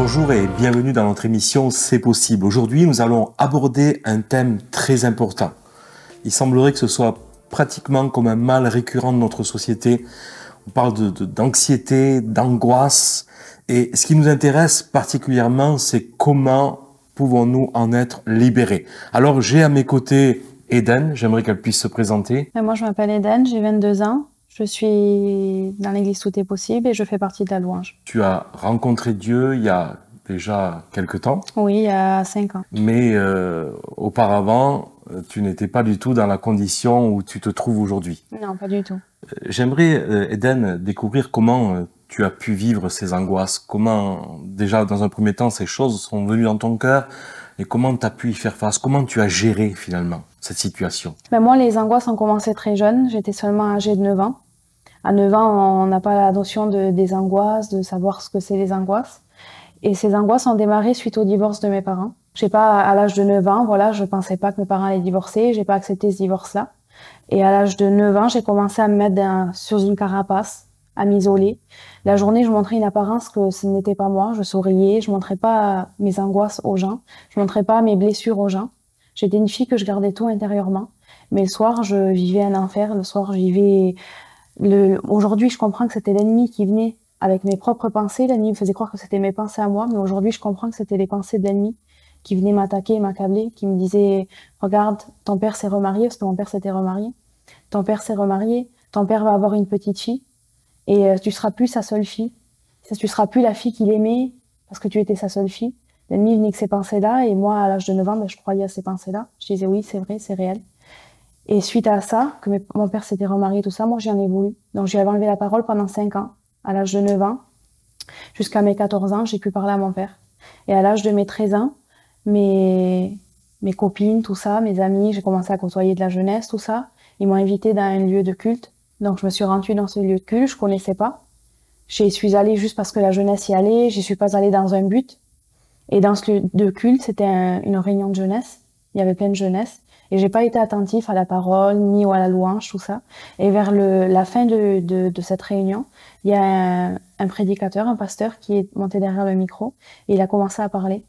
Bonjour et bienvenue dans notre émission C'est possible. Aujourd'hui, nous allons aborder un thème très important. Il semblerait que ce soit pratiquement comme un mal récurrent de notre société. On parle d'anxiété, d'angoisse. Et ce qui nous intéresse particulièrement, c'est comment pouvons-nous en être libérés. Alors j'ai à mes côtés Eden, j'aimerais qu'elle puisse se présenter. Euh, moi je m'appelle Eden, j'ai 22 ans. Je suis dans l'église Tout est possible et je fais partie de la louange. Tu as rencontré Dieu il y a déjà quelques temps. Oui, il y a cinq ans. Mais euh, auparavant, tu n'étais pas du tout dans la condition où tu te trouves aujourd'hui. Non, pas du tout. J'aimerais, euh, Eden, découvrir comment euh, tu as pu vivre ces angoisses, comment déjà dans un premier temps ces choses sont venues dans ton cœur, et comment tu as pu y faire face Comment tu as géré finalement cette situation ben Moi, les angoisses ont commencé très jeune. J'étais seulement âgée de 9 ans. À 9 ans, on n'a pas la notion de, des angoisses, de savoir ce que c'est les angoisses. Et ces angoisses ont démarré suite au divorce de mes parents. Je sais pas, à l'âge de 9 ans, voilà, je pensais pas que mes parents allaient divorcer, j'ai pas accepté ce divorce-là. Et à l'âge de 9 ans, j'ai commencé à me mettre sur une carapace à m'isoler. La journée, je montrais une apparence que ce n'était pas moi. Je souriais, je montrais pas mes angoisses aux gens, je montrais pas mes blessures aux gens. J'étais une fille que je gardais tout intérieurement. Mais le soir, je vivais un enfer. Le soir, je vivais. Le... Aujourd'hui, je comprends que c'était l'ennemi qui venait avec mes propres pensées. L'ennemi me faisait croire que c'était mes pensées à moi, mais aujourd'hui, je comprends que c'était les pensées de l'ennemi qui venaient m'attaquer, m'accabler, qui me disait "Regarde, ton père s'est remarié parce que mon père s'était remarié. Ton père s'est remarié. Ton père va avoir une petite fille et euh, tu seras plus sa seule fille. Tu seras plus la fille qu'il aimait parce que tu étais sa seule fille. L'ennemi venait que ces pensées-là, et moi, à l'âge de 9 ans, ben, je croyais à ces pensées-là. Je disais oui, c'est vrai, c'est réel. Et suite à ça, que mon père s'était remarié, tout ça, moi, j'en ai voulu. Donc, j'ai enlevé la parole pendant 5 ans. À l'âge de 9 ans, jusqu'à mes 14 ans, j'ai pu parler à mon père. Et à l'âge de mes 13 ans, mes, mes copines, tout ça, mes amis, j'ai commencé à côtoyer de la jeunesse, tout ça. Ils m'ont invité dans un lieu de culte donc je me suis rendue dans ce lieu de culte, je connaissais pas. Je suis allée juste parce que la jeunesse y allait, j'y suis pas allée dans un but. Et dans ce lieu de culte, c'était une réunion de jeunesse. Il y avait plein de jeunesse. Et j'ai pas été attentif à la parole, ni à la louange, tout ça. Et vers le, la fin de, cette réunion, il y a un, prédicateur, un pasteur qui est monté derrière le micro et il a commencé à parler.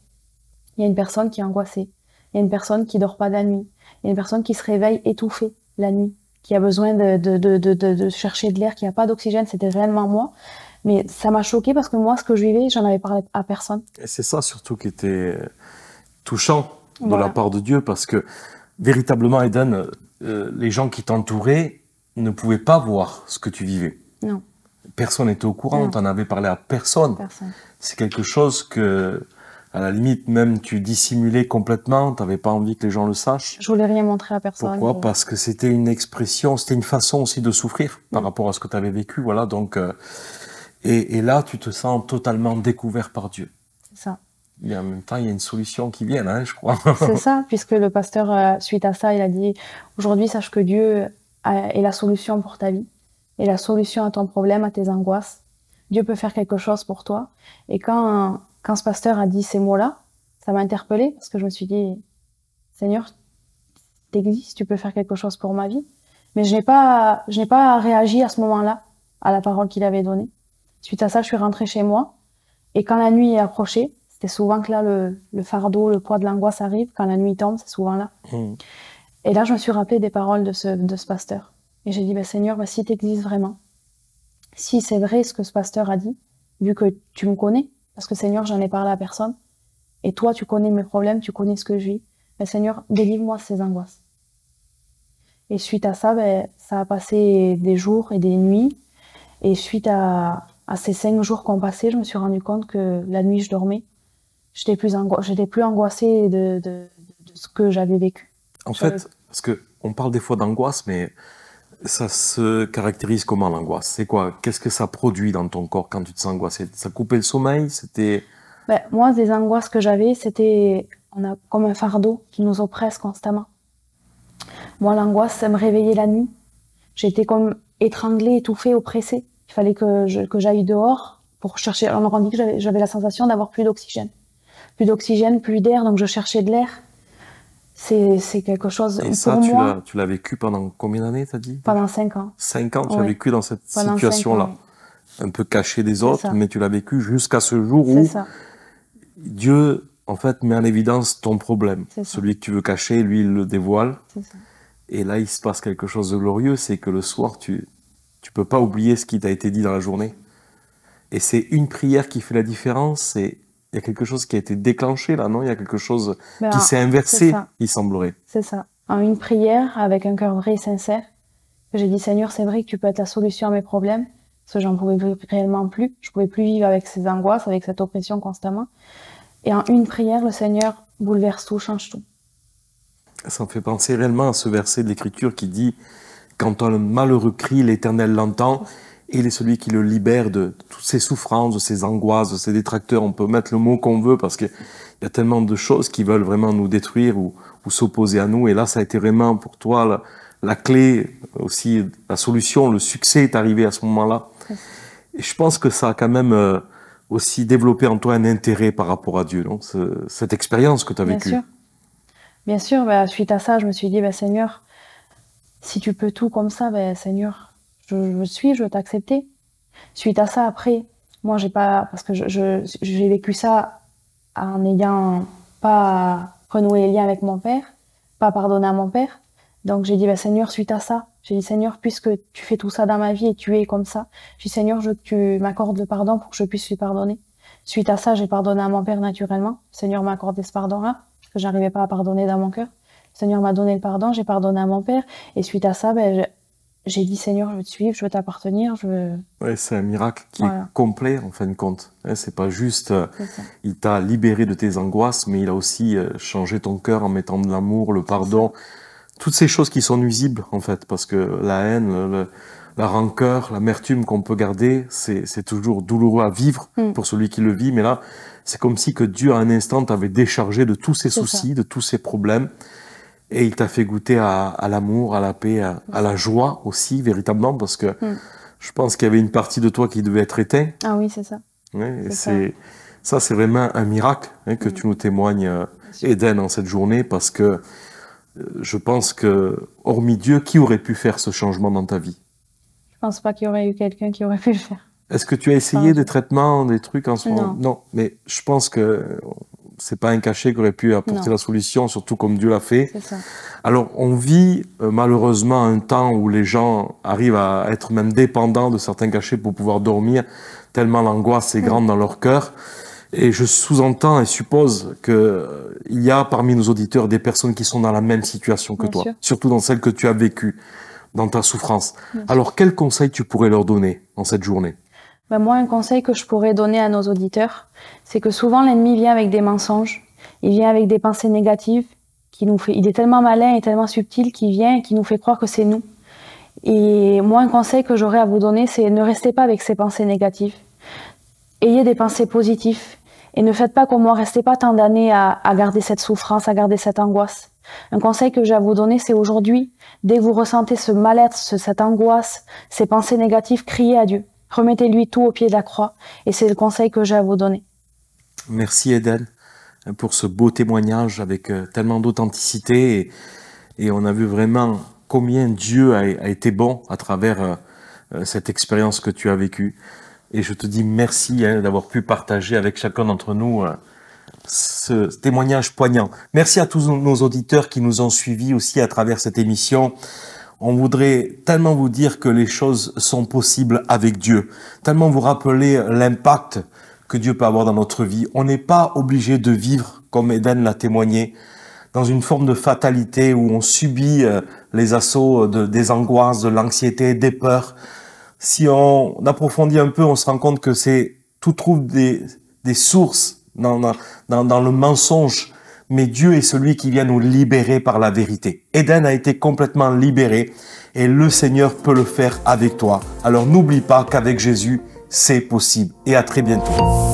Il y a une personne qui est angoissée. Il y a une personne qui dort pas la nuit. Il y a une personne qui se réveille étouffée la nuit qui a besoin de, de, chercher de l'air, qui n'a pas d'oxygène, c'était réellement moi. Mais ça m'a choqué parce que moi, ce que je vivais, j'en avais parlé à personne. Et c'est ça surtout qui était touchant de la part de Dieu parce que véritablement, Eden, euh, les gens qui t'entouraient ne pouvaient pas voir ce que tu vivais. Non. Personne n'était au courant, tu n'en avais parlé à personne. personne. C'est quelque chose que à la limite même tu dissimulais complètement, Tu n'avais pas envie que les gens le sachent. Je voulais rien montrer à personne. Pourquoi Parce que c'était une expression, c'était une façon aussi de souffrir par mm. rapport à ce que tu avais vécu, voilà. Donc euh, et, là tu te sens totalement découvert par Dieu. C'est ça. Et en même temps, il y a une solution qui vient, hein, je crois. C'est ça, puisque le pasteur, euh, suite à ça, il a dit aujourd'hui, sache que Dieu euh, est la solution pour ta vie, et la solution à ton problème, à tes angoisses. Dieu peut faire quelque chose pour toi. Et quand quand ce pasteur a dit ces mots-là, ça m'a interpellée parce que je me suis dit, Seigneur, existes, tu peux faire quelque chose pour ma vie. Mais je n'ai pas, je n'ai pas réagi à ce moment-là à la parole qu'il avait donnée. Suite à ça, je suis rentrée chez moi. Et quand la nuit est approchée, c'était souvent que là, le, fardeau, le poids de l'angoisse arrive. Quand la nuit tombe, c'est souvent là. Mmh. Et là, je me suis rappelée des paroles de ce, de ce pasteur. Et j'ai dit, bah, Seigneur, ben, si tu existes vraiment, si c'est vrai ce que ce pasteur a dit, vu que tu me connais, parce que Seigneur, j'en ai parlé à personne. Et toi, tu connais mes problèmes, tu connais ce que je vis. Mais Seigneur, délivre-moi ces angoisses. Et suite à ça, ben, ça a passé des jours et des nuits. Et suite à, ces cinq jours qu'on passé, je me suis rendu compte que la nuit, je dormais. J'étais plus, ango plus angoissée de, ce que j'avais vécu. En fait, euh, parce que on parle des fois d'angoisse, mais ça se caractérise comment l'angoisse C'est quoi Qu'est-ce que ça produit dans ton corps quand tu te sens angoissé Ça coupait le sommeil C'était ben, Moi, les angoisses que j'avais, c'était on a comme un fardeau qui nous oppresse constamment. Moi, l'angoisse, ça me réveillait la nuit. J'étais comme étranglée, étouffée, oppressée. Il fallait que j'aille dehors pour chercher. Alors, on me dit que j'avais la sensation d'avoir plus d'oxygène. Plus d'oxygène, plus d'air, donc je cherchais de l'air. C'est quelque chose. Et ça, tu l'as vécu pendant combien d'années, t'as dit Pendant cinq ans. 5 ans, tu as vécu dans cette situation-là. Un peu caché des autres, mais tu l'as vécu jusqu'à ce jour où Dieu, en fait, met en évidence ton problème. Celui que tu veux cacher, lui, il le dévoile. Et là, il se passe quelque chose de glorieux, c'est que le soir, tu tu peux pas oublier ce qui t'a été dit dans la journée. Et c'est une prière qui fait la différence, il y a quelque chose qui a été déclenché là, non Il y a quelque chose ben, qui s'est inversé, il semblerait. C'est ça. En une prière, avec un cœur vrai et sincère, j'ai dit Seigneur, c'est vrai que tu peux être la solution à mes problèmes, parce que j'en pouvais plus, réellement plus. Je pouvais plus vivre avec ces angoisses, avec cette oppression constamment. Et en une prière, le Seigneur bouleverse tout, change tout. Ça me fait penser réellement à ce verset de l'Écriture qui dit Quand le malheureux crie, l'Éternel l'entend il est celui qui le libère de toutes ses souffrances, de ses angoisses, de ses détracteurs. On peut mettre le mot qu'on veut parce qu'il y a tellement de choses qui veulent vraiment nous détruire ou, s'opposer à nous. Et là, ça a été vraiment pour toi la, clé, aussi la solution, le succès est arrivé à ce moment-là. Et je pense que ça a quand même euh, aussi développé en toi un intérêt par rapport à Dieu, non cette expérience que tu as vécue. Bien sûr, Bien sûr bah, suite à ça, je me suis dit, bah, Seigneur, si tu peux tout comme ça, bah, Seigneur, je, suis, je veux t'accepter. Suite à ça, après, moi, j'ai pas, parce que j'ai vécu ça en n'ayant pas renoué les liens avec mon père, pas pardonné à mon père. Donc j'ai dit, bah, Seigneur, suite à ça, j'ai dit, Seigneur, puisque tu fais tout ça dans ma vie et tu es comme ça, j'ai dit, Seigneur, je que tu m'accordes le pardon pour que je puisse lui pardonner. Suite à ça, j'ai pardonné à mon père naturellement. Seigneur m'a accordé ce pardon-là, parce que j'arrivais pas à pardonner dans mon cœur. Seigneur m'a donné le pardon, j'ai pardonné à mon père. Et suite à ça, ben, j'ai dit Seigneur, je veux te suivre, je veux t'appartenir, je veux. Ouais, c'est un miracle qui est complet en fin de compte. Hein, c'est pas juste, euh, il t'a libéré de tes angoisses, mais il a aussi euh, changé ton cœur en mettant de l'amour, le pardon, toutes ces choses qui sont nuisibles en fait, parce que la haine, la rancœur, l'amertume qu'on peut garder, c'est toujours douloureux à vivre mm. pour celui qui le vit, mais là, c'est comme si que Dieu à un instant t'avait déchargé de tous ses soucis, de tous ses problèmes. Et il t'a fait goûter à, l'amour, à la paix, à, la joie aussi, véritablement, parce que mm. je pense qu'il y avait une partie de toi qui devait être éteinte. Ah oui, c'est ça. ça, ça c'est vraiment un miracle hein, que mm. tu nous témoignes, euh, Eden, en cette journée, parce que euh, je pense que, hormis Dieu, qui aurait pu faire ce changement dans ta vie Je pense pas qu'il y aurait eu quelqu'un qui aurait pu le faire. Est-ce que tu as essayé des traitements, des trucs en ce moment non. non, mais je pense que c'est pas un cachet qui aurait pu apporter la solution, surtout comme Dieu l'a fait. Alors, on vit euh, malheureusement un temps où les gens arrivent à être même dépendants de certains cachets pour pouvoir dormir, tellement l'angoisse est grande dans leur cœur. Et je sous-entends et suppose que euh, il y a parmi nos auditeurs des personnes qui sont dans la même situation que toi, surtout dans celle que tu as vécue, dans ta souffrance. Alors, quel conseil tu pourrais leur donner en cette journée ben, moi, un conseil que je pourrais donner à nos auditeurs, c'est que souvent l'ennemi vient avec des mensonges, il vient avec des pensées négatives, qui nous fait, il est tellement malin et tellement subtil qu'il vient et qui nous fait croire que c'est nous. Et moi, un conseil que j'aurais à vous donner, c'est ne restez pas avec ces pensées négatives. Ayez des pensées positives et ne faites pas qu'on moi, restez pas tant d'années à, à garder cette souffrance, à garder cette angoisse. Un conseil que j'ai à vous donner, c'est aujourd'hui, dès que vous ressentez ce mal-être, cette angoisse, ces pensées négatives, criez à Dieu Remettez-lui tout au pied de la croix, et c'est le conseil que j'ai à vous donner. Merci Eden pour ce beau témoignage avec euh, tellement d'authenticité, et, on a vu vraiment combien Dieu a, été bon à travers euh, euh, cette expérience que tu as vécue. Et je te dis merci hein, d'avoir pu partager avec chacun d'entre nous ce témoignage poignant. Merci à tous nos auditeurs qui nous ont suivis aussi à travers cette émission on voudrait tellement vous dire que les choses sont possibles avec Dieu, tellement vous rappeler l'impact que Dieu peut avoir dans notre vie. On n'est pas obligé de vivre, comme Eden l'a témoigné, dans une forme de fatalité où on subit euh, les assauts des angoisses, de l'anxiété, des peurs. Si on approfondit un peu, on se rend compte que c'est tout trouve des, sources dans le mensonge, mais Dieu est celui qui vient nous libérer par la vérité. Eden a été complètement libéré et le Seigneur peut le faire avec toi. Alors n'oublie pas qu'avec Jésus, c'est possible. Et à très bientôt.